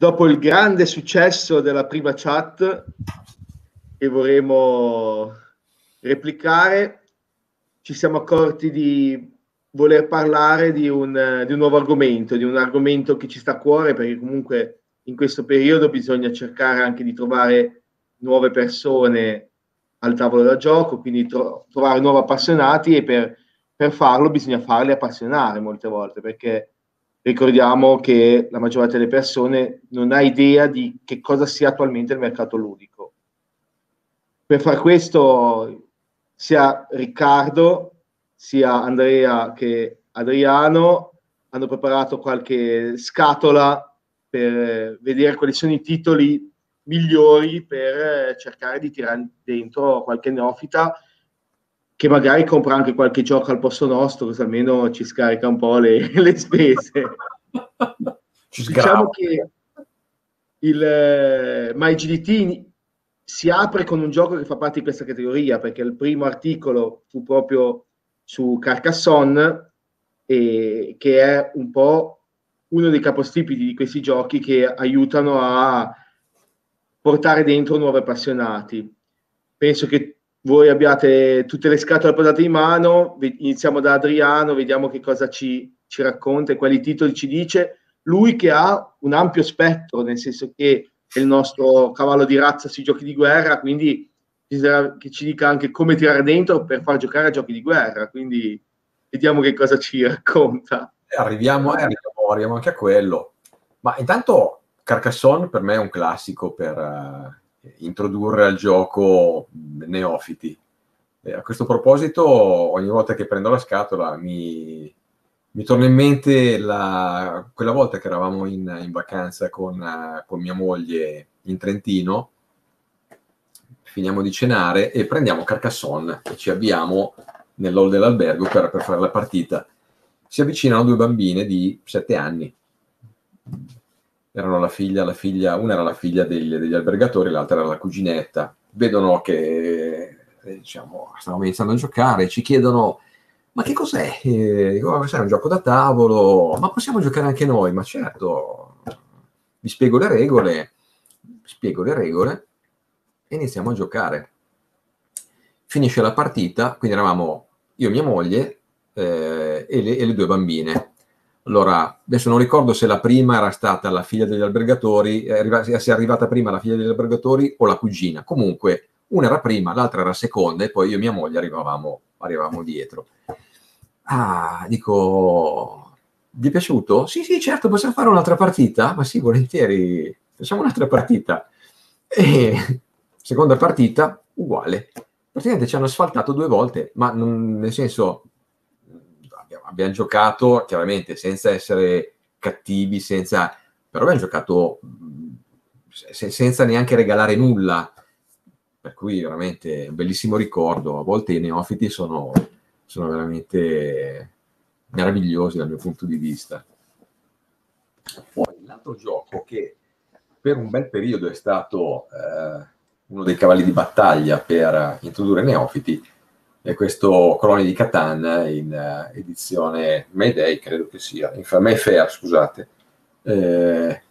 dopo il grande successo della prima chat che vorremmo replicare, ci siamo accorti di voler parlare di un, di un, nuovo argomento, di un argomento che ci sta a cuore, perché comunque in questo periodo bisogna cercare anche di trovare nuove persone al tavolo da gioco, quindi tro- trovare nuovi appassionati e per, per farlo bisogna farli appassionare molte volte, perché ricordiamo che la maggior parte delle persone non ha idea di che cosa sia attualmente il mercato ludico. Per far questo sia Riccardo, sia Andrea che Adriano hanno preparato qualche scatola per eh, vedere quali sono i titoli migliori per eh, cercare di tirare dentro qualche neofita che magari compra anche qualche gioco al posto nostro, così almeno ci scarica un po' le, le spese. diciamo che il eh, MyGDT si apre con un gioco che fa parte di questa categoria, perché il primo articolo fu proprio su Carcassonne, e, che è un po' uno dei capostipiti di questi giochi che aiutano a portare dentro nuovi appassionati. Penso che voi abbiate tutte le scatole posate in mano, iniziamo da Adriano, vediamo che cosa ci, ci racconta e quali titoli ci dice. Lui che ha un ampio spettro, nel senso che è il nostro cavallo di razza sui giochi di guerra, quindi che ci dica anche come tirare dentro per far giocare a giochi di guerra. Quindi vediamo che cosa ci racconta. Arriviamo, eh, arriviamo, arriviamo anche a quello. Ma intanto Carcassonne per me è un classico per, eh, introdurre al gioco neofiti. Eh, a questo proposito, ogni volta che prendo la scatola mi, mi torna in mente la, quella volta che eravamo in, in vacanza con, eh, con, mia moglie in Trentino, finiamo di cenare e prendiamo Carcassonne e ci avviamo nell'hall dell'albergo per, per fare la partita. Si avvicinano due bambine di 7 anni, erano la figlia, la figlia una era la figlia degli, degli albergatori, l'altra era la cuginetta. Vedono che eh, diciamo, stavamo iniziando a giocare, ci chiedono ma che cos'è? Eh, è un gioco da tavolo, ma possiamo giocare anche noi? Ma certo, vi spiego le regole, spiego le regole e iniziamo a giocare. Finisce la partita, quindi eravamo io, e mia moglie eh, e, le, e le due bambine allora, adesso non ricordo se la prima era stata la figlia degli albergatori, se è arrivata prima la figlia degli albergatori o la cugina. Comunque, una era prima, l'altra era seconda e poi io e mia moglie arrivavamo, arrivavamo dietro. Ah, dico, vi è piaciuto? Sì, sì, certo, possiamo fare un'altra partita? Ma sì, volentieri, facciamo un'altra partita. E seconda partita, uguale. Praticamente ci hanno asfaltato due volte, ma non, nel senso, abbiamo giocato chiaramente senza essere cattivi, senza, però abbiamo giocato se, senza neanche regalare nulla. Per cui veramente un bellissimo ricordo. A volte i neofiti sono, sono veramente meravigliosi dal mio punto di vista. Poi l'altro gioco che per un bel periodo è stato eh, uno dei cavalli di battaglia per introdurre neofiti è questo Croni di Catan in uh, edizione Mayday, credo che sia, in Mayfair, scusate. Eh,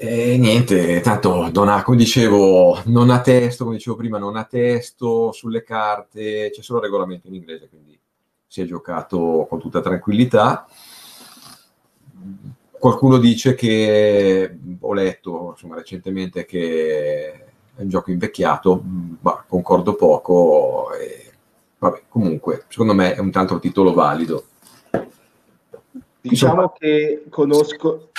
e niente, tanto non ha, come dicevo, non ha testo, come dicevo prima, non ha testo sulle carte, c'è solo regolamento in inglese, quindi si è giocato con tutta tranquillità. Qualcuno dice che, ho letto insomma, recentemente che è un gioco invecchiato, ma concordo poco. E, Vabbè, comunque, secondo me è un altro titolo valido. Diciamo che conosco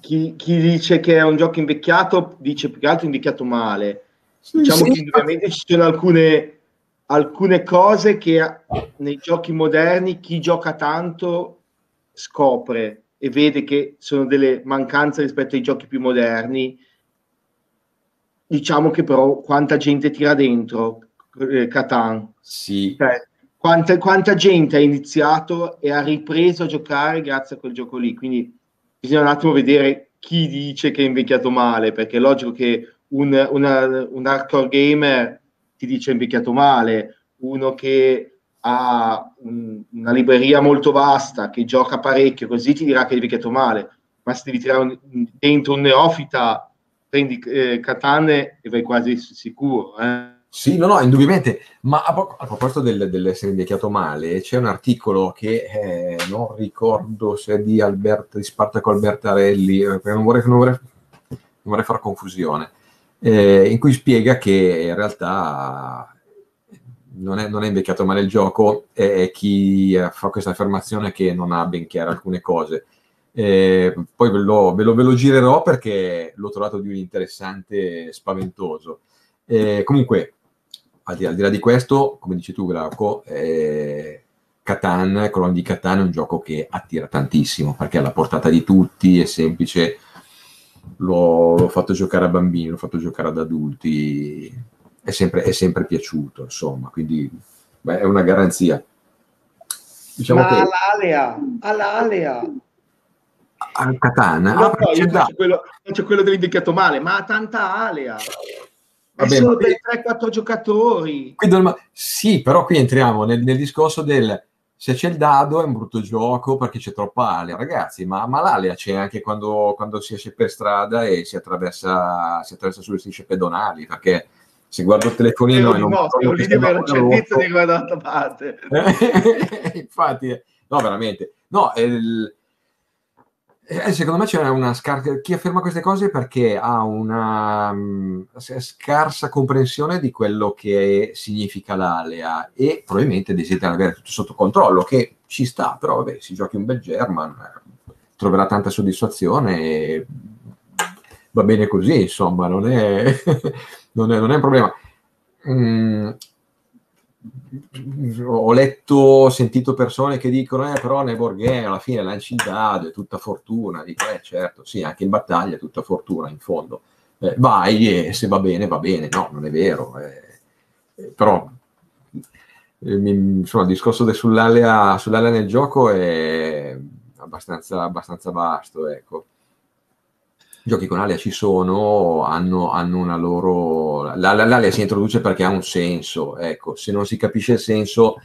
chi, chi, dice che è un gioco invecchiato, dice più che altro invecchiato male. diciamo sì. che ovviamente ci sono alcune, alcune cose che nei giochi moderni chi gioca tanto scopre e vede che sono delle mancanze rispetto ai giochi più moderni. Diciamo che però quanta gente tira dentro, eh, Catan. Sì. Cioè, quanta, quanta, gente ha iniziato e ha ripreso a giocare grazie a quel gioco lì. Quindi bisogna un attimo vedere chi dice che è invecchiato male, perché è logico che un, una, un hardcore gamer ti dice invecchiato male, uno che ha un, una libreria molto vasta, che gioca parecchio, così ti dirà che è invecchiato male. Ma se devi tirare un, dentro un neofita prendi eh, Catane e vai quasi sicuro. Eh? Sì, no, no, indubbiamente, ma a, pro- a proposito del, dell'essere invecchiato male, c'è un articolo che eh, non ricordo se è di, Albert, di Spartaco Albertarelli, eh, non, vorrei, non, vorrei, non vorrei far confusione, eh, in cui spiega che in realtà non è, non è, invecchiato male il gioco, è chi eh, fa questa affermazione che non ha ben chiare alcune cose. Eh, poi ve lo, ve, lo, ve lo, girerò perché l'ho trovato di un interessante spaventoso. Eh, comunque, al di, là, al di là di questo, come dici tu Glauco, eh, Catan, Colon di Catan è un gioco che attira tantissimo perché è alla portata di tutti, è semplice, l'ho, l'ho fatto giocare a bambini, l'ho fatto giocare ad adulti, è sempre, è sempre piaciuto, insomma, quindi beh, è una garanzia. Diciamo Ma che... all'alea, all'alea. Al Catan? No, ah, no, io faccio quello, faccio quello dell'indicato male, ma ha tanta alea. Vabbè, sono dei 3-4 giocatori. Qui, sì, però qui entriamo nel, nel, discorso del se c'è il dado è un brutto gioco perché c'è troppa alea, ragazzi, ma, ma l'alea c'è anche quando, quando, si esce per strada e si attraversa, si attraversa sulle strisce pedonali, perché se guardo il telefonino... È un servizio di guardare parte. Infatti, no, veramente. No, il, eh, eh, secondo me c'è una scarsa. Chi afferma queste cose è perché ha una um, scarsa comprensione di quello che significa l'alea e probabilmente desidera avere tutto sotto controllo, che ci sta, però vabbè, si giochi un bel German, troverà tanta soddisfazione e va bene così, insomma, non è, non è, non è un problema. Mm, ho letto, ho sentito persone che dicono eh, però Borghese alla fine lanci il dado, è tutta fortuna dico eh certo, sì, anche in battaglia è tutta fortuna in fondo eh, vai e se va bene va bene, no, non è vero eh, eh però eh, insomma, il discorso sull'alea, sull'alea nel gioco è abbastanza, abbastanza vasto ecco giochi con Alia ci sono, hanno, hanno una loro... L'Alia si introduce perché ha un senso, ecco, se non si capisce il senso,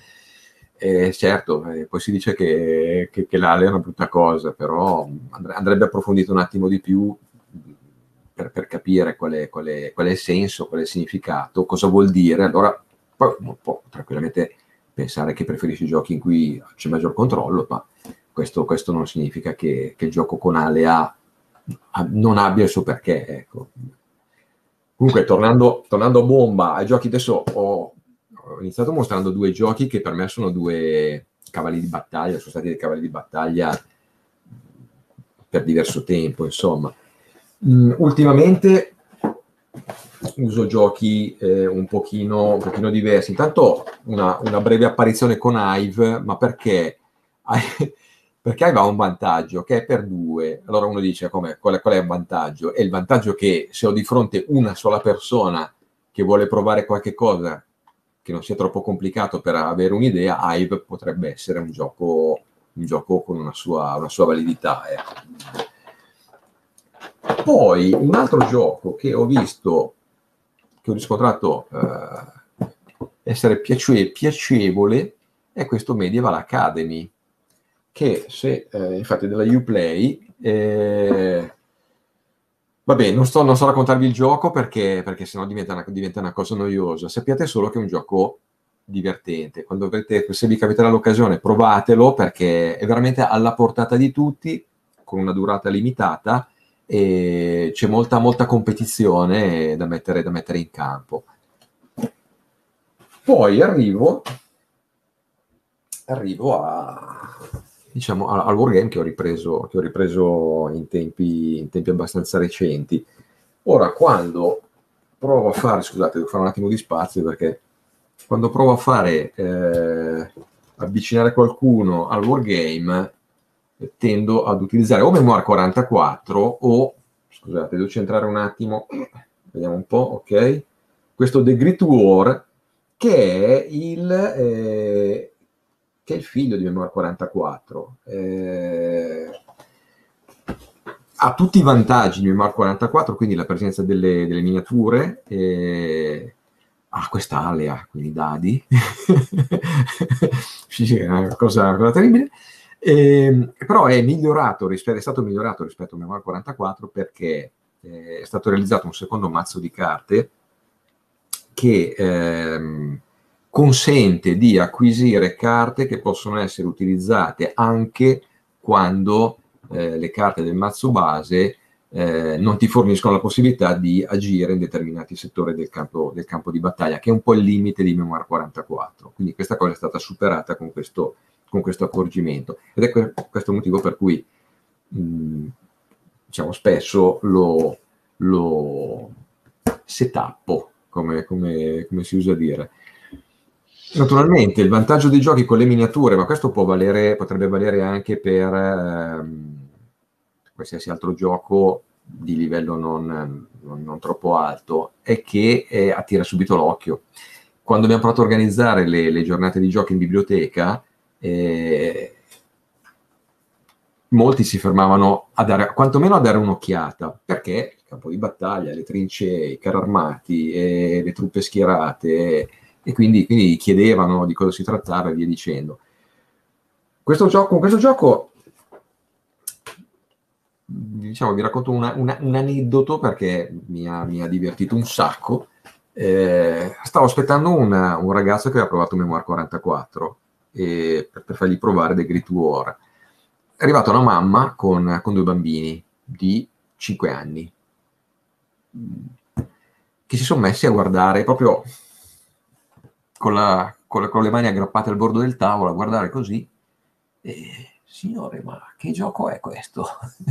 eh, certo, eh, poi si dice che, che, che l'Alia è una brutta cosa, però andrebbe approfondito un attimo di più per, per capire qual è, qual, è, qual è, il senso, qual è il significato, cosa vuol dire, allora poi uno può tranquillamente pensare che preferisci giochi in cui c'è maggior controllo, ma questo, questo non significa che, che il gioco con Alea non abbia il suo perché. Ecco. Comunque, tornando, tornando, a bomba, ai giochi adesso ho, ho, iniziato mostrando due giochi che per me sono due cavalli di battaglia, sono stati dei cavalli di battaglia per diverso tempo, insomma. Mm, ultimamente uso giochi eh, un, pochino, un, pochino, diversi. Intanto una, una breve apparizione con Hive, ma perché perché aveva un vantaggio che è per due. Allora uno dice qual, qual è il vantaggio? È il vantaggio che se ho di fronte una sola persona che vuole provare qualche cosa che non sia troppo complicato per avere un'idea, Hive potrebbe essere un gioco, un gioco con una sua, una sua validità. Eh. Poi un altro gioco che ho visto, che ho riscontrato eh, essere piace- piacevole, è questo Medieval Academy che se eh, infatti della Uplay eh, vabbè non sto, non so raccontarvi il gioco perché, perché sennò diventa una, diventa una cosa noiosa sappiate solo che è un gioco divertente quando avrete, se vi capiterà l'occasione provatelo perché è veramente alla portata di tutti con una durata limitata e c'è molta molta competizione da mettere, da mettere in campo poi arrivo arrivo a diciamo, al Wargame che ho ripreso, che ho ripreso in, tempi, in tempi abbastanza recenti. Ora, quando provo a fare, scusate, devo fare un attimo di spazio perché quando provo a fare eh, avvicinare qualcuno al wargame eh, tendo ad utilizzare o Memoir 44 o, scusate, devo centrare un attimo, vediamo un po', ok, questo The Great War che è il, eh, che è il figlio di Memoir 44. Eh, ha tutti i vantaggi di Memoir 44, quindi la presenza delle, delle miniature, eh, ha questa alea, quindi dadi, è una cosa, una cosa terribile, eh, però è, migliorato, è stato migliorato rispetto a Memoir 44 perché eh, è stato realizzato un secondo mazzo di carte che... Ehm, consente di acquisire carte che possono essere utilizzate anche quando eh, le carte del mazzo base eh, non ti forniscono la possibilità di agire in determinati settori del campo, del campo, di battaglia, che è un po' il limite di Memoir 44. Quindi questa cosa è stata superata con questo, con questo accorgimento. Ed è que- questo il motivo per cui mh, diciamo, spesso lo, lo setappo, come, come, come si usa dire. Naturalmente, il vantaggio dei giochi con le miniature, ma questo valere, potrebbe valere anche per ehm, qualsiasi altro gioco di livello non, non, non troppo alto, è che eh, attira subito l'occhio. Quando abbiamo provato a organizzare le, le giornate di giochi in biblioteca, eh, molti si fermavano a dare, quantomeno a dare un'occhiata, perché il campo di battaglia, le trincee, i carri armati, eh, le truppe schierate e quindi, quindi chiedevano di cosa si trattava e via dicendo. Questo gioco, con questo gioco diciamo, vi racconto una, una, un aneddoto perché mi ha, mi ha divertito un sacco. Eh, stavo aspettando una, un ragazzo che aveva provato Memoir 44 e, per, per, fargli provare The Great War. È arrivata una mamma con, con, due bambini di 5 anni che si sono messi a guardare proprio con, la, con, la, con, le mani aggrappate al bordo del tavolo a guardare così. E, Signore, ma che gioco è questo?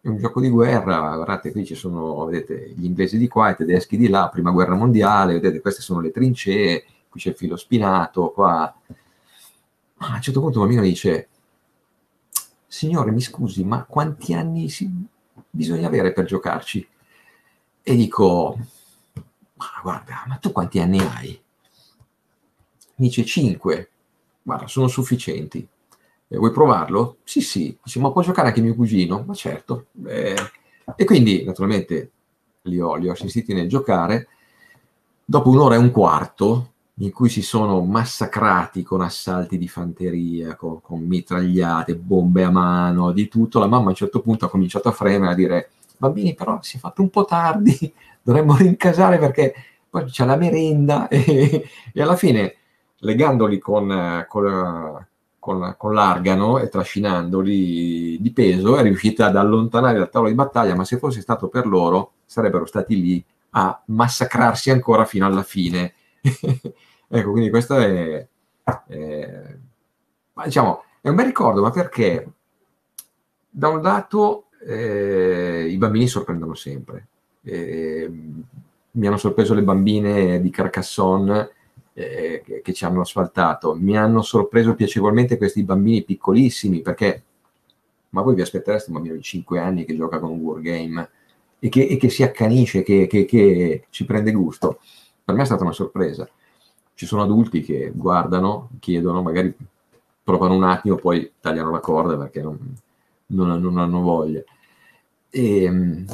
è un gioco di guerra, guardate, qui ci sono, vedete, gli inglesi di qua, i tedeschi di là, prima guerra mondiale, vedete, queste sono le trincee, qui c'è il filo spinato, qua... Ma a un certo punto un bambino dice, signore, mi scusi, ma quanti anni si... bisogna avere per giocarci? E dico, ma guarda, ma tu quanti anni hai? dice 5, guarda, sono sufficienti. Eh, vuoi provarlo? Sì, sì. Dice, ma può giocare anche mio cugino? Ma certo. Eh, e quindi, naturalmente, li ho, li ho assistiti nel giocare. Dopo un'ora e un quarto, in cui si sono massacrati con assalti di fanteria, con, con, mitragliate, bombe a mano, di tutto. La mamma a un certo punto ha cominciato a fremere, a dire bambini però si è fatto un po' tardi, dovremmo rincasare perché poi c'è la merenda e, e alla fine legandoli con, eh, con, con, con, l'argano e trascinandoli di peso, è riuscita ad allontanare dal tavolo di battaglia, ma se fosse stato per loro sarebbero stati lì a massacrarsi ancora fino alla fine. ecco, quindi questo è, è, diciamo, è un bel ricordo, ma perché da un lato eh, i bambini sorprendono sempre. Eh, mi hanno sorpreso le bambine di Carcassonne eh, che, che ci hanno asfaltato. Mi hanno sorpreso piacevolmente questi bambini piccolissimi perché ma voi vi aspettereste un bambino di 5 anni che gioca con un wargame e che, e che si accanisce, che, che, che, ci prende gusto? Per me è stata una sorpresa. Ci sono adulti che guardano, chiedono, magari provano un attimo, poi tagliano la corda perché non, non, non hanno voglia. E, ehm,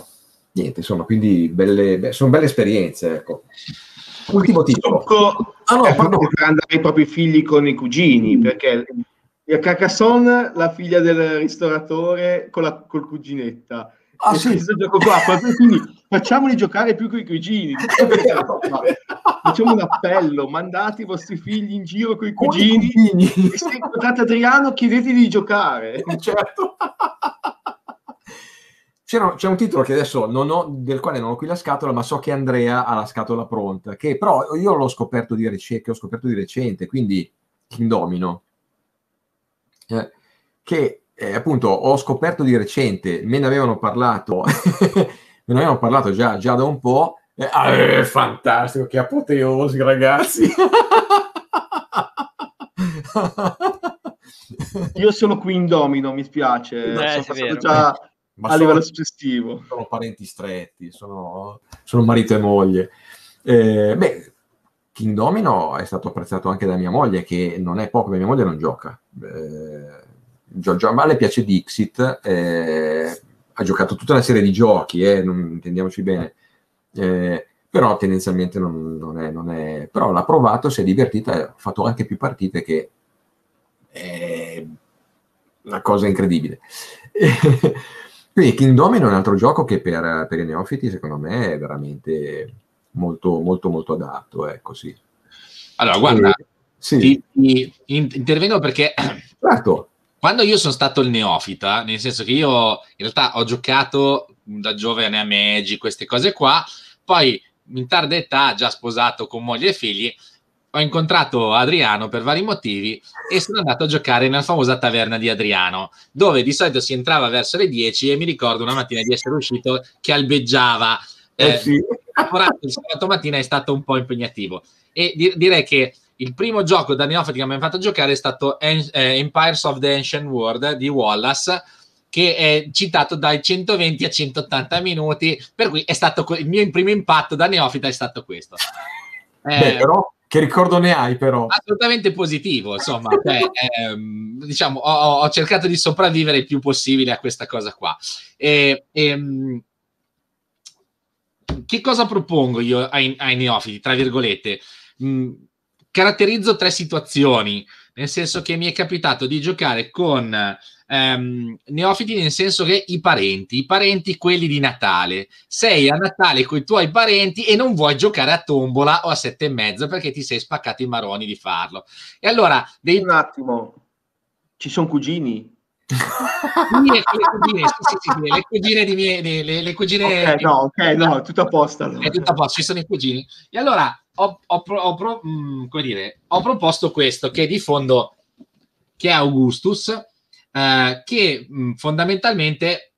niente, insomma, quindi belle, be- sono belle esperienze. Ecco. Ultimo titolo ah, no, è proprio andare i propri figli con i cugini, perché a Carcassonne, la figlia del ristoratore, con la col cuginetta. Ah, sì. gioco qua, quindi facciamoli giocare più con i cugini. Facciamo un appello, mandate i vostri figli in giro con i cugini. cugini. E se incontrate Adriano, chiedetegli di giocare. Certo c'è un titolo che adesso non ho, del quale non ho qui la scatola, ma so che Andrea ha la scatola pronta, che però io l'ho scoperto di, rec- ho scoperto di recente, quindi Indomino, eh, che eh, appunto ho scoperto di recente, me ne avevano parlato, me ne avevano parlato già, già da un po', eh, fantastico, che apoteosi ragazzi! Io sono qui indomino, mi spiace. Beh, sono passato vero. già ma a sono, livello successivo. Sono parenti stretti, sono, sono marito e moglie. Eh, beh, King Domino è stato apprezzato anche da mia moglie, che non è poco, mia moglie non gioca. Eh, gio- gio- ma piace Dixit, eh, ha giocato tutta una serie di giochi, eh, non intendiamoci bene. Eh, però tendenzialmente non, non, è, non, è, Però l'ha provato, si è divertita, ha fatto anche più partite che... È eh, una cosa incredibile. Quindi King Domino è un altro gioco che per, per i neofiti, secondo me, è veramente molto, molto, molto adatto. Ecco, sì. Allora, guarda, e, sì. ti, ti intervengo perché certo. quando io sono stato il neofita, nel senso che io in realtà ho giocato da giovane a Magic, queste cose qua, poi in tarda età, già sposato con moglie e figli, ho incontrato Adriano per vari motivi e sono andato a giocare nella famosa taverna di Adriano, dove di solito si entrava verso le 10 e mi ricordo una mattina di essere uscito che albeggiava. Eh, eh sì. Lavorare il sabato mattina è stato un po' impegnativo e di- direi che il primo gioco da neofiti che mi hanno fatto giocare è stato en- eh, Empires of the Ancient World di Wallace che è citato dai 120 a 180 minuti per cui è stato que- il mio primo impatto da neofita è stato questo eh, Beh, però che ricordo ne hai però? Assolutamente positivo, insomma, cioè, ehm, diciamo, ho, ho, cercato di sopravvivere il più possibile a questa cosa qua. E, ehm, che cosa propongo io ai, ai neofiti, tra virgolette? Mh, mm, caratterizzo tre situazioni, nel senso che mi è capitato di giocare con ehm, neofiti nel senso che i parenti, i parenti quelli di Natale, sei a Natale con i tuoi parenti e non vuoi giocare a tombola o a sette e mezzo perché ti sei spaccato i maroni di farlo. E allora... Dei... Un attimo, ci sono cugini? le, cugine, sì, sì, sì, le cugine di mie, le, le cugine okay, no, ok, no, tutto a posto. Allora. È tutto a posto, ci sono i cugini. E allora ho, ho, ho, pro, mh, mm, dire, ho proposto questo che di fondo che è Augustus eh, che mh, fondamentalmente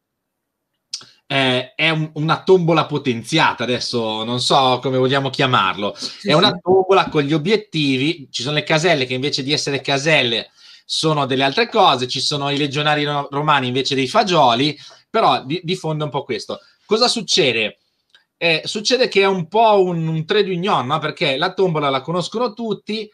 eh, è un, una tombola potenziata, adesso non so come vogliamo chiamarlo, è una tombola con gli obiettivi, ci sono le caselle che invece di essere caselle sono delle altre cose, ci sono i legionari romani invece dei fagioli, però di, di fondo è un po' questo. Cosa succede? Eh, succede che è un po' un, un trade union, no? perché la tombola la conoscono tutti,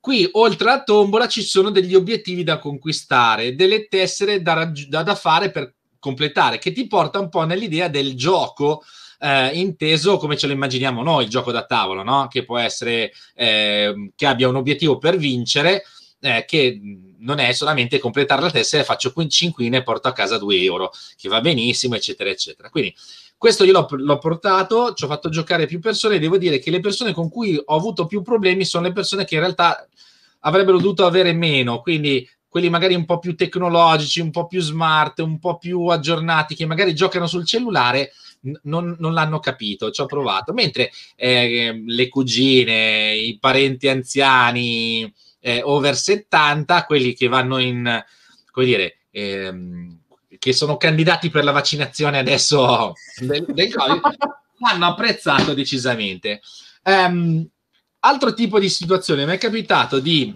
Qui, oltre alla tombola, ci sono degli obiettivi da conquistare, delle tessere da, raggi- da, da fare per completare, che ti porta un po' nell'idea del gioco. Eh, inteso come ce lo immaginiamo noi il gioco da tavolo, no? che può essere eh, che abbia un obiettivo per vincere, eh, che non è solamente completare la tessera, faccio 5 e porto a casa 2 euro, che va benissimo, eccetera, eccetera. Quindi questo io l'ho, l'ho portato, ci ho fatto giocare più persone e devo dire che le persone con cui ho avuto più problemi sono le persone che in realtà avrebbero dovuto avere meno, quindi quelli magari un po' più tecnologici, un po' più smart, un po' più aggiornati, che magari giocano sul cellulare, non, non l'hanno capito, ci ho provato. Mentre eh, le cugine, i parenti anziani, eh, over 70, quelli che vanno in, come dire, ehm, che sono candidati per la vaccinazione adesso del, del Covid hanno apprezzato decisamente. Um, altro tipo di situazione, mi è capitato di,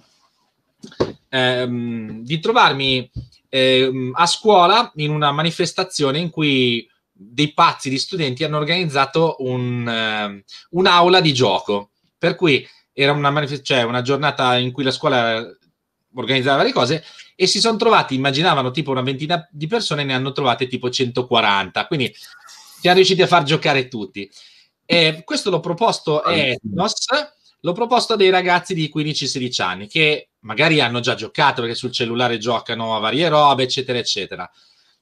um, di trovarmi um, a scuola in una manifestazione in cui dei pazzi di studenti hanno organizzato un, un'aula di gioco, per cui era una, manif- cioè una giornata in cui la scuola organizzava le cose e si sono trovati, immaginavano tipo una ventina di persone, ne hanno trovate tipo 140, quindi siamo riusciti a far giocare tutti. E questo l'ho proposto a Ethnos, l'ho proposto a dei ragazzi di 15-16 anni che magari hanno già giocato perché sul cellulare giocano a varie robe, eccetera, eccetera.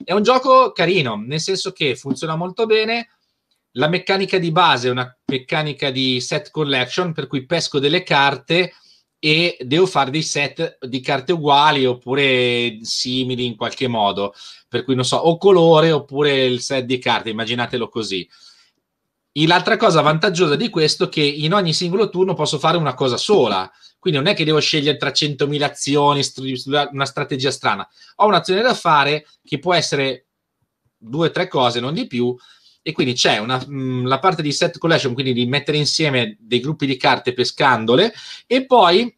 È un gioco carino, nel senso che funziona molto bene. La meccanica di base è una meccanica di set collection, per cui pesco delle carte e devo fare dei set di carte uguali oppure simili in qualche modo, per cui non so, o colore oppure il set di carte, immaginatelo così. E l'altra cosa vantaggiosa di questo è che in ogni singolo turno posso fare una cosa sola, quindi non è che devo scegliere tra 100.000 azioni, una strategia strana. Ho un'azione da fare che può essere due o tre cose, non di più, e quindi c'è una, mh, mm, la parte di set collection, quindi di mettere insieme dei gruppi di carte pescandole e poi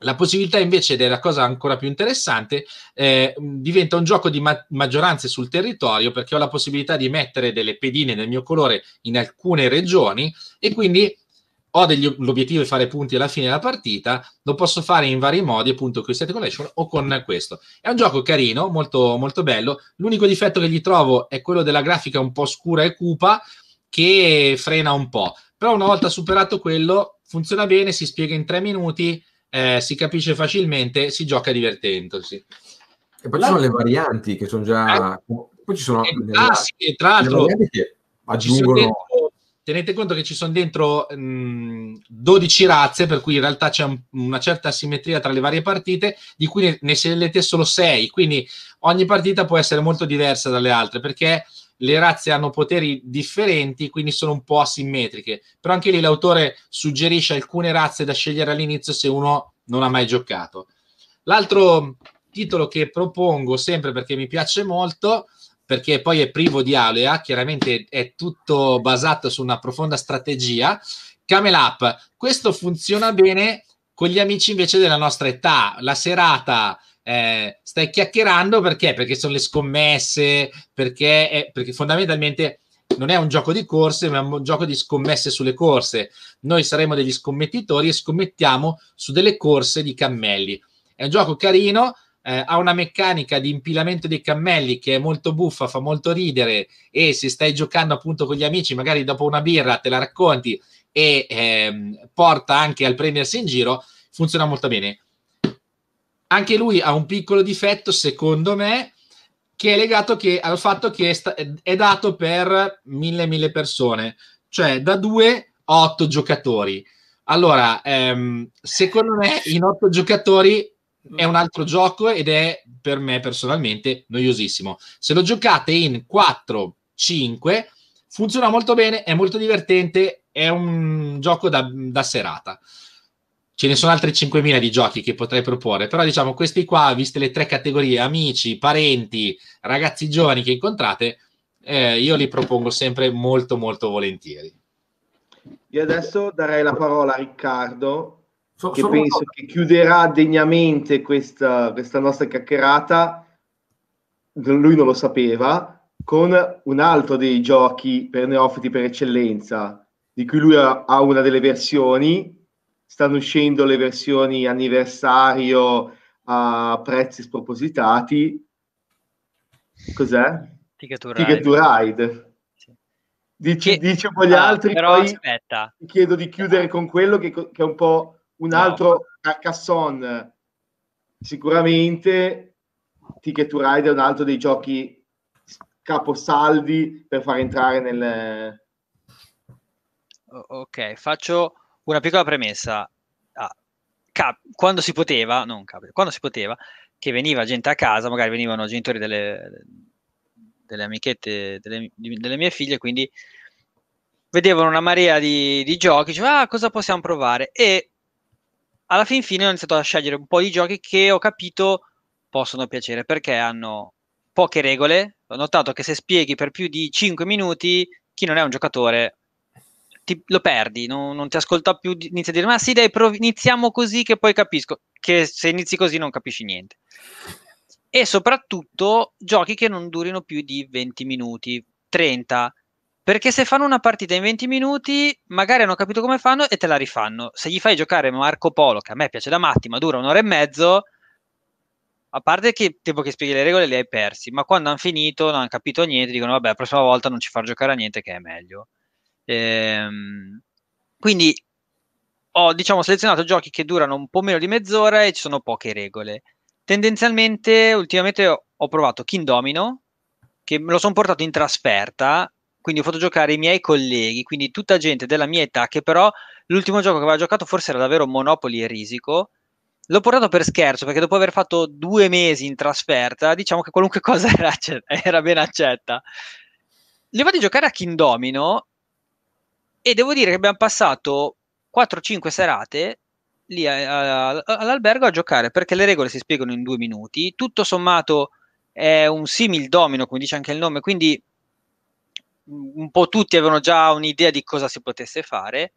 la possibilità invece ed è la cosa ancora più interessante, eh, mm, diventa un gioco di ma- maggioranze sul territorio perché ho la possibilità di mettere delle pedine del mio colore in alcune regioni e quindi ho degli, l'obiettivo di fare punti alla fine della partita, lo posso fare in vari modi, appunto con Set Collection o con questo. È un gioco carino, molto, molto bello. L'unico difetto che gli trovo è quello della grafica un po' scura e cupa, che frena un po'. Però una volta superato quello, funziona bene, si spiega in tre minuti, eh, si capisce facilmente, si gioca divertendosi. E poi ci sono le varianti che sono già... Eh. Poi ci sono... Eh, ah, nella... sì, tra l'altro... Aggiungono tenete conto che ci sono dentro mh, 12 razze, per cui in realtà c'è un, una certa simmetria tra le varie partite, di cui ne, ne scegliete solo 6, quindi ogni partita può essere molto diversa dalle altre, perché le razze hanno poteri differenti, quindi sono un po' asimmetriche. Però anche lì l'autore suggerisce alcune razze da scegliere all'inizio se uno non ha mai giocato. L'altro titolo che propongo sempre perché mi piace molto perché poi è privo di alea, chiaramente è tutto basato su una profonda strategia. Camel Up, questo funziona bene con gli amici invece della nostra età, la serata eh, stai chiacchierando perché? Perché sono le scommesse, perché, è, perché fondamentalmente non è un gioco di corse, ma è un gioco di scommesse sulle corse. Noi saremo degli scommettitori e scommettiamo su delle corse di cammelli. È un gioco carino, eh, ha una meccanica di impilamento dei cammelli che è molto buffa, fa molto ridere e se stai giocando appunto con gli amici, magari dopo una birra te la racconti e ehm, porta anche al prendersi in giro, funziona molto bene. Anche lui ha un piccolo difetto, secondo me, che è legato che, al fatto che è, sta- è dato per mille, mille persone, cioè da due a otto giocatori. Allora, ehm, secondo me in otto giocatori è un altro gioco ed è per me personalmente noiosissimo. Se lo giocate in 4-5 funziona molto bene, è molto divertente, è un gioco da, da serata. Ce ne sono altri 5.000 di giochi che potrei proporre, però diciamo questi qua, viste le tre categorie, amici, parenti, ragazzi giovani che incontrate, eh, io li propongo sempre molto molto volentieri. Io adesso darei la parola a Riccardo So, che penso che chiuderà degnamente questa, questa nostra chiacchierata, lui non lo sapeva, con un altro dei giochi per neofiti per eccellenza, di cui lui ha una delle versioni, stanno uscendo le versioni anniversario a prezzi spropositati. Cos'è? Ticket to Ride. Ticket to Ride. Sì. che... dice un po' gli ah, altri, però aspetta. chiedo di chiudere con quello che, che è un po' un altro Carcassonne sicuramente Ticket to Ride è un altro dei giochi caposaldi per far entrare nel ok faccio una piccola premessa ah, cap- quando si poteva non cap- quando si poteva che veniva gente a casa magari venivano genitori delle, delle amichette delle, delle mie figlie quindi vedevano una marea di, di giochi dicevano ah cosa possiamo provare e alla fin fine ho iniziato a scegliere un po' di giochi che ho capito possono piacere perché hanno poche regole. Ho notato che se spieghi per più di 5 minuti, chi non è un giocatore ti, lo perdi, non, non, ti ascolta più, inizia a dire ma sì dai, prov- iniziamo così che poi capisco, che se inizi così non capisci niente. E soprattutto giochi che non durino più di 20 minuti, 30, perché se fanno una partita in 20 minuti, magari hanno capito come fanno e te la rifanno. Se gli fai giocare Marco Polo, che a me piace da matti, ma dura un'ora e mezzo, a parte che il tempo che spieghi le regole le hai persi, ma quando hanno finito, non hanno capito niente, dicono vabbè, la prossima volta non ci far giocare a niente che è meglio. Ehm, quindi ho diciamo, selezionato giochi che durano un po' meno di mezz'ora e ci sono poche regole. Tendenzialmente, ultimamente ho, ho provato King Domino, che me lo sono portato in trasferta quindi ho fatto giocare i miei colleghi, quindi tutta gente della mia età che però l'ultimo gioco che aveva giocato forse era davvero Monopoli e Risico. L'ho portato per scherzo perché dopo aver fatto due mesi in trasferta, diciamo che qualunque cosa era, era ben accetta. Li vado a giocare a Kindomino e devo dire che abbiamo passato 4-5 serate lì a, a, all'albergo a giocare perché le regole si spiegano in due minuti. Tutto sommato è un simil domino, come dice anche il nome, quindi Mm, un po' tutti avevano già un'idea di cosa si potesse fare.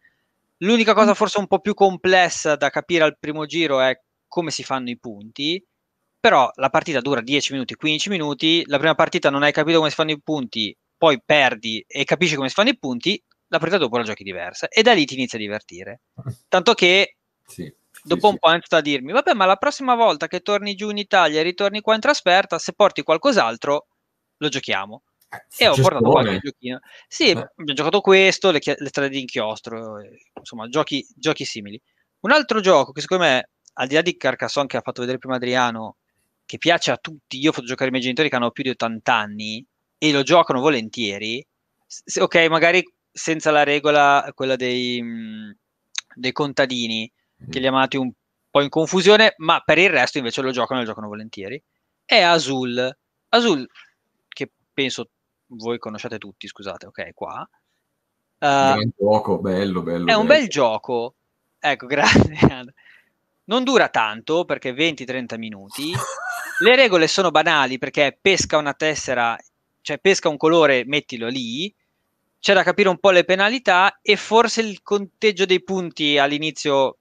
L'unica cosa mm. forse un po' più complessa da capire al primo giro è come si fanno i punti, però la partita dura 10 minuti, 15 minuti, la prima partita non hai capito come si fanno i punti, poi perdi e capisci come si fanno i punti, la partita dopo la giochi diversa e da lì ti inizia a divertire. Tanto che sì, dopo sì, un po' è iniziato a dirmi, vabbè ma la prossima volta che torni giù in Italia e ritorni qua in trasferta, se porti qualcos'altro lo giochiamo. E eh, ho portato qualche giochino. Sì, eh. abbiamo giocato questo, le, le strade d'inchiostro, eh, insomma, giochi, giochi, simili. Un altro gioco che secondo me, al di là di Carcassonne che ha fatto vedere prima Adriano, che piace a tutti, io ho fatto giocare i miei genitori che hanno più di 80 anni e lo giocano volentieri, se, ok, magari senza la regola, quella dei, mhmm, dei contadini, mm. che li ha amati un po' in confusione, ma per il resto invece lo giocano e lo giocano volentieri. È Azul. Azul, che penso voi conosciate tutti, scusate, ok, qua. Uh, è un eh, gioco bello, bello. È bello. un bel gioco. Ecco, grazie. Non dura tanto, perché 20-30 minuti. Le regole sono banali perché pesca una tessera, cioè pesca un colore, mettilo lì. C'è da capire un po' le penalità e forse il conteggio dei punti all'inizio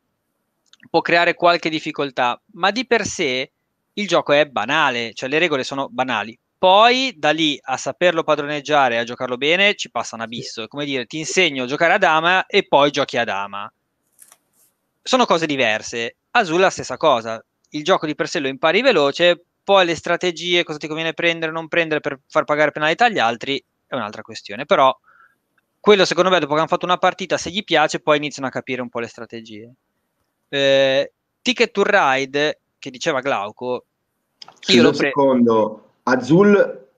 può creare qualche difficoltà, ma di per sé il gioco è banale, cioè le regole sono banali. Poi da lì a saperlo padroneggiare e a giocarlo bene ci passa un abisso. È come dire, ti insegno a giocare a dama e poi giochi a dama. Sono cose diverse. Azul è la stessa cosa. Il gioco di per sé lo impari veloce, poi le strategie, cosa ti conviene prendere, non prendere per far pagare penalità agli altri, è un'altra questione. Però quello secondo me dopo che hanno fatto una partita, se gli piace, poi iniziano a capire un po' le strategie. Eh, ticket to Ride, che diceva Glauco, io lo pre- secondo, Azul,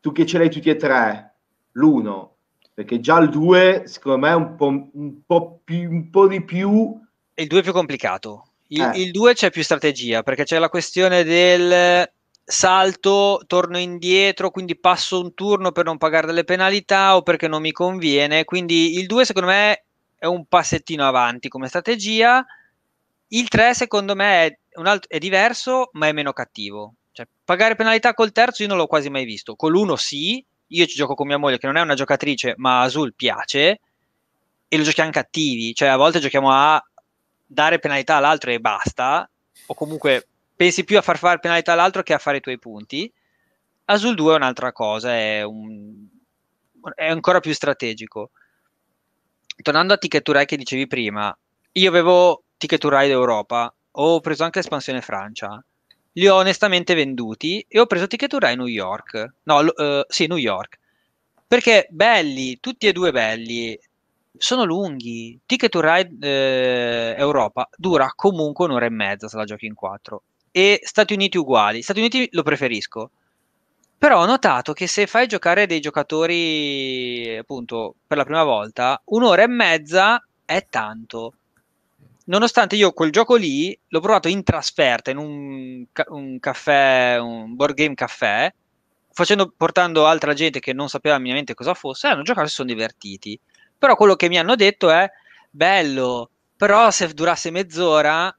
tu che ce l'hai tutti e tre, l'uno, perché già il due, secondo me è un po', un po', più, un po di più... Il due è più complicato. Il 2 eh. c'è più strategia, perché c'è la questione del salto, torno indietro, quindi passo un turno per non pagare delle penalità o perché non mi conviene. Quindi il due, secondo me è un passettino avanti come strategia. Il 3 secondo me è, altro, è diverso, ma è meno cattivo cioè, pagare penalità col terzo io non l'ho quasi mai visto. Con l'uno sì, io ci gioco con mia moglie che non è una giocatrice, ma Azul piace e lo giochiamo cattivi, cioè a volte giochiamo a dare penalità all'altro e basta, o comunque pensi più a far fare penalità all'altro che a fare i tuoi punti. Azul 2 è un'altra cosa, è, un, è ancora più strategico. Tornando a Ticket to Ride che dicevi prima, io avevo Ticket to Ride Europa, ho preso anche Espansione Francia, li ho onestamente venduti e ho preso Ticket to Ride New York. No, uh, sì, New York. Perché belli, tutti e due belli, sono lunghi. Ticket to Ride eh, Europa dura comunque un'ora e mezza se la giochi in quattro. E Stati Uniti uguali. Stati Uniti lo preferisco. Però ho notato che se fai giocare dei giocatori appunto per la prima volta, un'ora e mezza è tanto nonostante io quel gioco lì l'ho provato in trasferta in un, ca- un caffè, un board game caffè, facendo, portando altra gente che non sapeva minimamente cosa fosse, eh, hanno giocato e si sono divertiti. Però quello che mi hanno detto è bello, però se durasse mezz'ora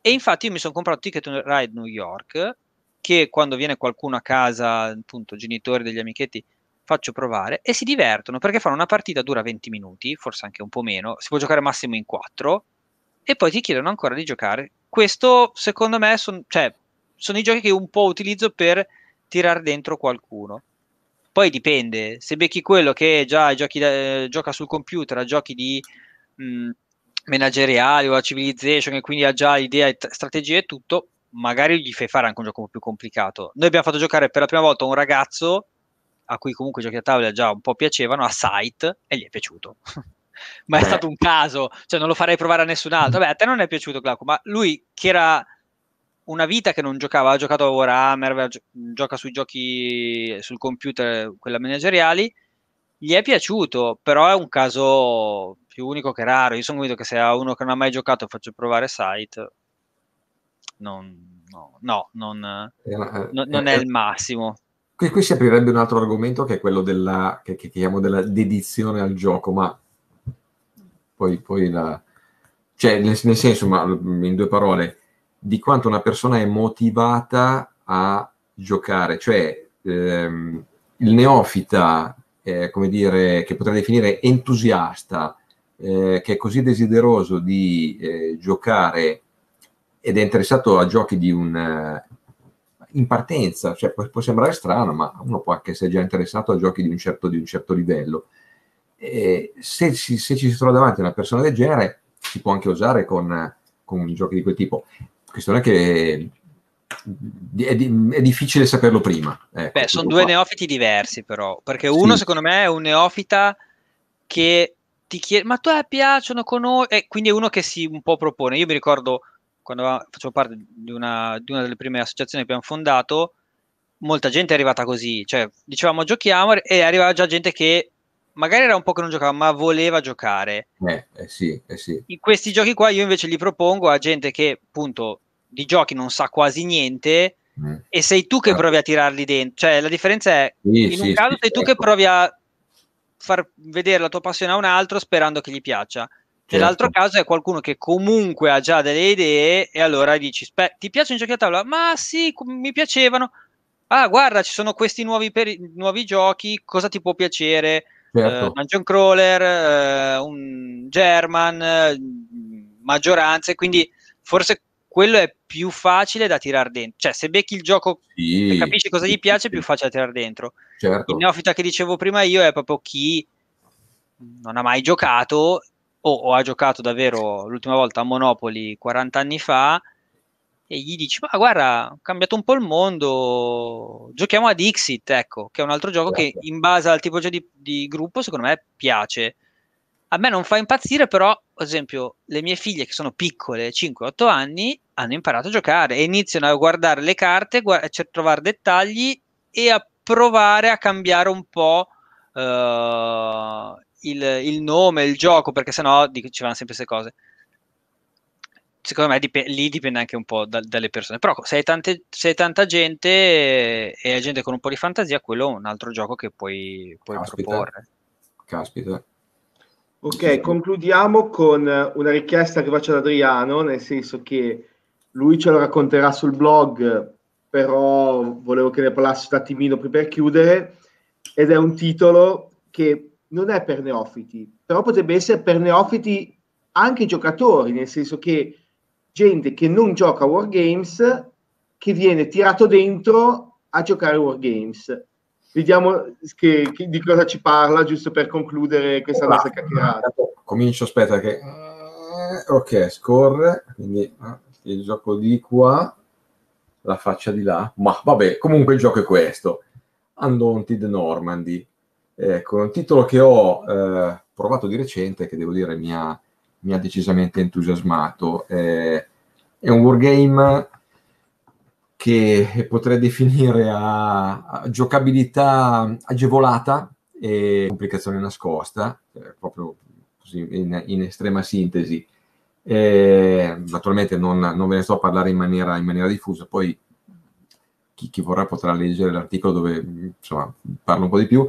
e infatti io mi sono comprato Ticket to Ride New York che quando viene qualcuno a casa, appunto, genitori degli amichetti faccio provare e si divertono perché fanno una partita dura 20 minuti, forse anche un po' meno, si può giocare massimo in 4 e poi ti chiedono ancora di giocare. Questo secondo me son, cioè, sono i giochi che un po' utilizzo per tirare dentro qualcuno. Poi dipende, se becchi quello che già da, eh, gioca sul computer a giochi di mh, mm, manageriali o a civilization e quindi ha già idea, t- strategie e tutto, magari gli fai fare anche un gioco un po più complicato. Noi abbiamo fatto giocare per la prima volta un ragazzo a cui comunque i giochi a tavola già un po' piacevano, a Sight, e gli è piaciuto. ma è stato un caso, cioè non lo farei provare a nessun altro. Vabbè, a te non è piaciuto Glauco, ma lui che era una vita che non giocava, ha giocato a Warhammer, gio- gioca sui giochi sul computer, quella manageriali, gli è piaciuto, però è un caso più unico che raro. Io sono convinto che se a uno che non ha mai giocato faccio provare Sight, non, no, no, non, no, eh, eh, non eh, è il massimo. Qui, qui, si aprirebbe un altro argomento che è quello della, che, che chiamo della dedizione al gioco, ma poi, poi la... Cioè, nel, nel senso, ma in due parole, di quanto una persona è motivata a giocare, cioè ehm, il neofita, eh, come dire, che potrei definire entusiasta, eh, che è così desideroso di eh, giocare ed è interessato a giochi di un eh, in partenza, cioè, può, può, sembrare strano, ma uno può anche essere già interessato a giochi di un certo, di un certo livello eh, se, ci, se, ci, si trova davanti a una persona del genere, si può anche usare con, con giochi di quel tipo. Questo non è che è, è, difficile saperlo prima. Ecco, Beh, sono due qua. neofiti diversi, però, perché uno, sì. secondo me, è un neofita che ti chiede: Ma tu piacciono, conosci? E quindi è uno che si un po' propone. Io mi ricordo quando facevo parte di una, di una delle prime associazioni che abbiamo fondato, molta gente è arrivata così, cioè dicevamo giochiamo e arrivava già gente che magari era un po' che non giocava, ma voleva giocare. Eh, eh sì, eh sì. In questi giochi qua io invece li propongo a gente che appunto di giochi non sa quasi niente mm. e sei tu che ah. provi a tirarli dentro. Cioè la differenza è, sì, in sì, un caso sì, sei tu che provi a far vedere la tua passione a un altro sperando che gli piaccia. Certo. Nell'altro caso è qualcuno che comunque ha già delle idee e allora dici, ti piacciono i giochi a tavola? Ma sì, mi piacevano. Ah, guarda, ci sono questi nuovi, peri- nuovi giochi, cosa ti può piacere? certo. eh, Dungeon Crawler, eh, un German, eh, maggioranze, quindi forse quello è più facile da tirare dentro. Cioè, se becchi il gioco sì, e capisci cosa gli piace, è più facile da tirare dentro. Certo. Il neofita che dicevo prima io è proprio chi non ha mai giocato o, o ha giocato davvero l'ultima volta a Monopoli 40 anni fa e gli dici ma guarda ho cambiato un po' il mondo giochiamo ad Ixit ecco che è un altro gioco Grazie. che esatto. in base al tipo di, di gruppo secondo me piace a me non fa impazzire però ad esempio le mie figlie che sono piccole 5-8 anni hanno imparato a giocare e iniziano a guardare le carte a cioè, trovare dettagli e a provare a cambiare un po' uh, il, il, nome, il gioco perché sennò dicevano sempre queste cose secondo me dip- lì dipende anche un po' da- dalle persone. Però se hai, tante, se hai tanta gente e hai gente con un po' di fantasia, quello è un altro gioco che puoi, puoi Caspita. proporre. Caspita. Ok, concludiamo con una richiesta che faccio ad Adriano, nel senso che lui ce lo racconterà sul blog, però volevo che ne parlassi un attimino prima per chiudere, ed è un titolo che non è per neofiti, però potrebbe essere per neofiti anche giocatori, nel senso che gente che non gioca a Wargames che viene tirato dentro a giocare a Wargames. Vediamo che, che, di cosa ci parla, giusto per concludere questa oh, nostra chiacchierata. Comincio, aspetta che... Ok, scorre, quindi ah, il gioco di qua, la faccia di là, ma vabbè, comunque il gioco è questo. Undaunted Normandy, ecco, un titolo che ho eh, provato di recente, che devo dire mi ha mi ha decisamente entusiasmato. Eh, è un wargame che potrei definire a, a giocabilità agevolata e complicazione nascosta, eh, proprio così in, in estrema sintesi. Eh, naturalmente non, non, ve ne sto a parlare in maniera, in maniera diffusa, poi chi, chi, vorrà potrà leggere l'articolo dove insomma, parlo un po' di più.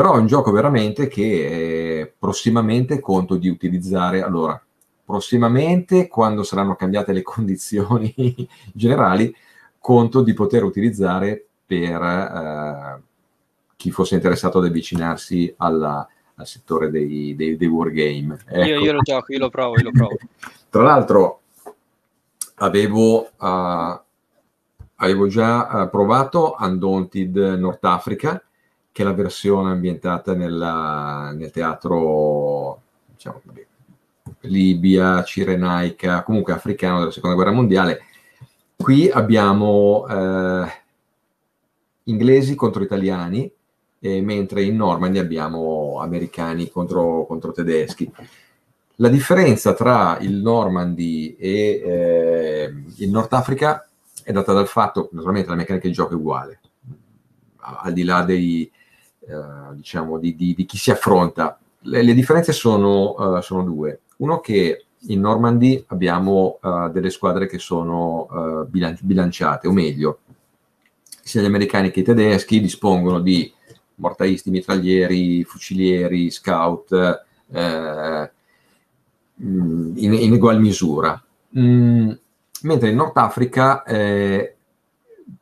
Però è un gioco veramente che eh, prossimamente conto di utilizzare. Allora, prossimamente, quando saranno cambiate le condizioni generali, conto di poter utilizzare per eh, chi fosse interessato ad avvicinarsi alla, al settore dei, dei, dei wargame. Ecco. Io, io, ecco. lo gioco, io lo provo, io lo provo. Tra l'altro, avevo, uh, avevo già uh, provato Undaunted North Africa che la versione ambientata nella, nel teatro, diciamo, Libia, Cirenaica, comunque africano della seconda guerra mondiale. Qui abbiamo eh, inglesi contro italiani, eh, mentre in Normandia abbiamo americani contro, contro, tedeschi. La differenza tra il Normandy e eh, il Nord Africa è data dal fatto, naturalmente la meccanica di gioco è uguale, al di là dei, eh, diciamo, di, di, di, chi si affronta. Le, le differenze sono, uh, sono, due. Uno che in Normandy abbiamo uh, delle squadre che sono uh, bilanci- bilanciate, o meglio, sia gli americani che i tedeschi dispongono di mortaisti, mitraglieri, fucilieri, scout, eh, mm, in, in, ugual misura. Mm, mentre in Nord Africa eh,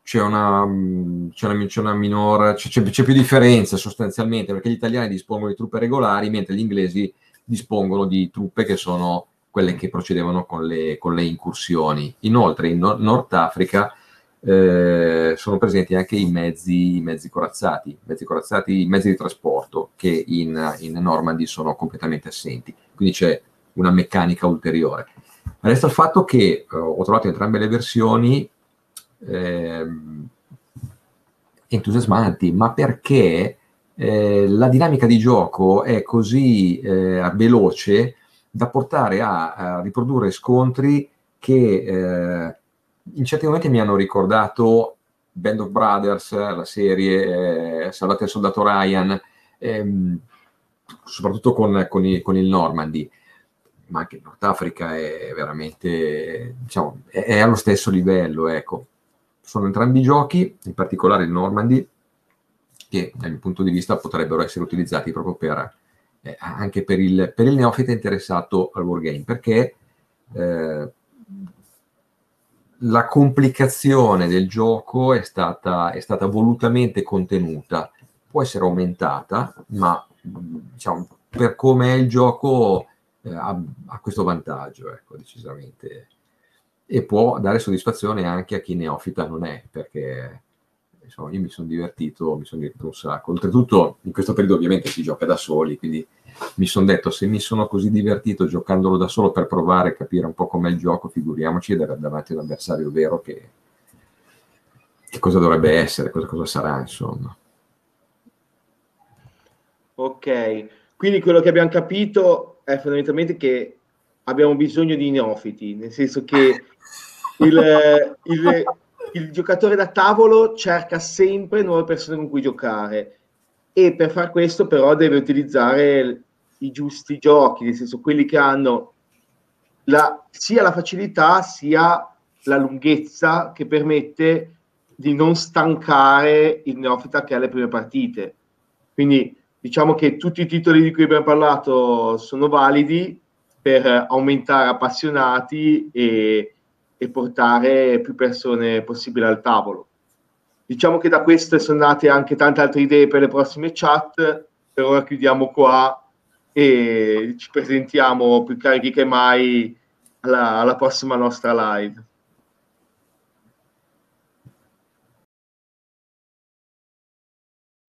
c'è una, mm, c'è una, c'è una minore, c'è, c'è, più differenza sostanzialmente perché gli italiani dispongono di truppe regolari mentre gli inglesi dispongono di truppe che sono quelle che procedevano con le, con le incursioni. Inoltre in Nord, Nord Africa eh, sono presenti anche i mezzi, i mezzi corazzati, mezzi corazzati, i mezzi di trasporto che in, in Normandy sono completamente assenti, quindi c'è una meccanica ulteriore. Resta il fatto che eh, ho trovato entrambe le versioni eh, entusiasmanti, ma perché eh, la dinamica di gioco è così eh, veloce da portare a, a riprodurre scontri che eh, in certi momenti mi hanno ricordato Band of Brothers, la serie eh, Salvate il soldato Ryan, ehm, soprattutto con, con, i, con, il Normandy, ma anche il Nord Africa è veramente, diciamo, è, è allo stesso livello, ecco. Sono entrambi giochi, in particolare il Normandy, che dal mio punto di vista potrebbero essere utilizzati proprio per, eh, anche per il, per il, neofita interessato al wargame, perché eh, la complicazione del gioco è stata, è stata, volutamente contenuta, può essere aumentata, ma diciamo, per come è il gioco eh, ha, ha, questo vantaggio, ecco, decisamente e può dare soddisfazione anche a chi neofita non è, perché insomma, io mi sono divertito, mi sono divertito un sacco. Oltretutto in questo periodo ovviamente si gioca da soli, quindi mi sono detto se mi sono così divertito giocandolo da solo per provare e capire un po' com'è il gioco, figuriamoci avere davanti un avversario vero che, che cosa dovrebbe essere, cosa, cosa sarà insomma. Ok, quindi quello che abbiamo capito è fondamentalmente che abbiamo bisogno di neofiti, nel senso che il, eh, il, il giocatore da tavolo cerca sempre nuove persone con cui giocare e per far questo però deve utilizzare i giusti giochi, nel senso quelli che hanno la, sia la facilità sia la lunghezza che permette di non stancare il neofita che ha le prime partite. Quindi diciamo che tutti i titoli di cui abbiamo parlato sono validi, per aumentare appassionati e, e portare più persone possibile al tavolo. Diciamo che da queste sono nate anche tante altre idee per le prossime chat, per ora chiudiamo qua e ci presentiamo più carichi che mai alla, alla prossima nostra live.